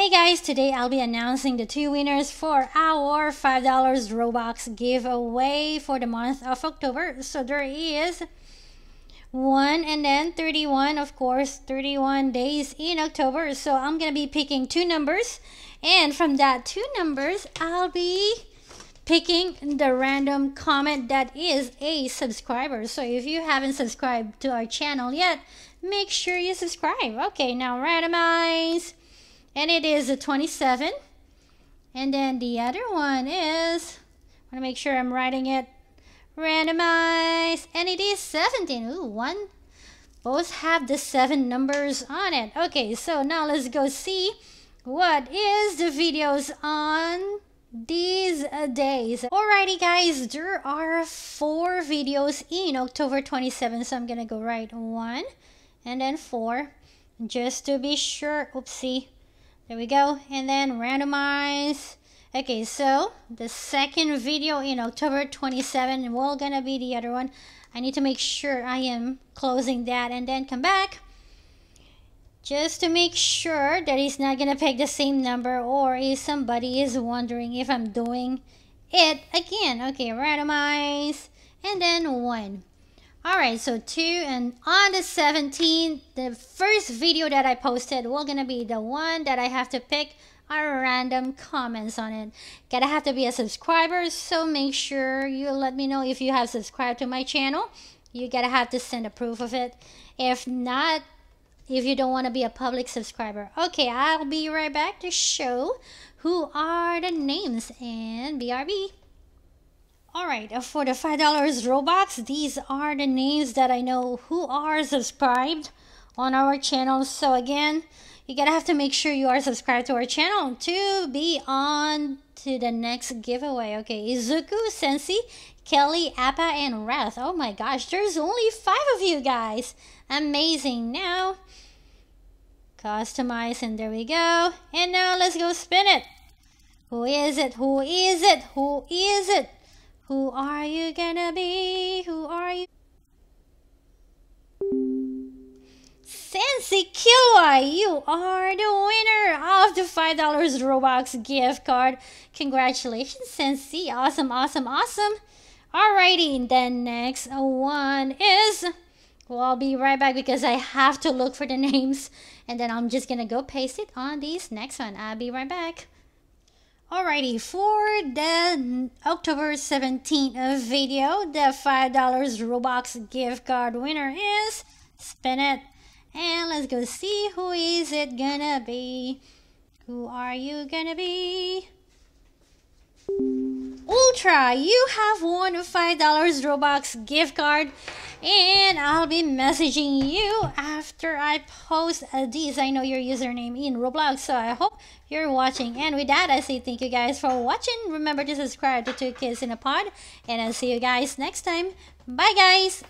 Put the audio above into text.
Hey guys, today I'll be announcing the two winners for our $5 Robux giveaway for the month of October. So there is 1 and then 31, of course, 31 days in October. So I'm going to be picking two numbers and from that two numbers, I'll be picking the random comment that is a subscriber. So if you haven't subscribed to our channel yet, make sure you subscribe. Okay, now randomize and it is a 27 and then the other one is I want to make sure I'm writing it randomize and it is 17 Ooh, one both have the seven numbers on it okay so now let's go see what is the videos on these uh, days alrighty guys there are four videos in october 27 so i'm gonna go write one and then four just to be sure oopsie there we go. And then randomize. Okay, so the second video in October 27 will gonna be the other one. I need to make sure I am closing that and then come back just to make sure that it's not gonna pick the same number or if somebody is wondering if I'm doing it again. Okay, randomize and then one. Alright, so 2 and on the 17th, the first video that I posted will gonna be the one that I have to pick our random comments on it. Gotta have to be a subscriber, so make sure you let me know if you have subscribed to my channel. You gotta have to send a proof of it. If not, if you don't want to be a public subscriber. Okay, I'll be right back to show who are the names and BRB. All right, uh, for the $5 Robux, these are the names that I know who are subscribed on our channel. So again, you gotta have to make sure you are subscribed to our channel to be on to the next giveaway. Okay, Izuku, Sensi, Kelly, Appa, and Wrath. Oh my gosh, there's only five of you guys. Amazing. Now, customize, and there we go. And now let's go spin it. Who is it? Who is it? Who is it? Who are you gonna be? Who are you? Sensi Kilroy, you are the winner of the $5 Robux gift card. Congratulations, Sensi. Awesome, awesome, awesome. Alrighty, then next one is. Well, I'll be right back because I have to look for the names and then I'm just gonna go paste it on these next one. I'll be right back. Alrighty, for the October 17th video, the $5 Robux gift card winner is Spinnet. And let's go see who is it gonna be. Who are you gonna be? Ultra, you have won a $5 Robux gift card and I'll be messaging you after I post this. I know your username in Roblox, so I hope you're watching. And with that, I say thank you guys for watching. Remember to subscribe to Two Kids in a Pod, and I'll see you guys next time. Bye, guys.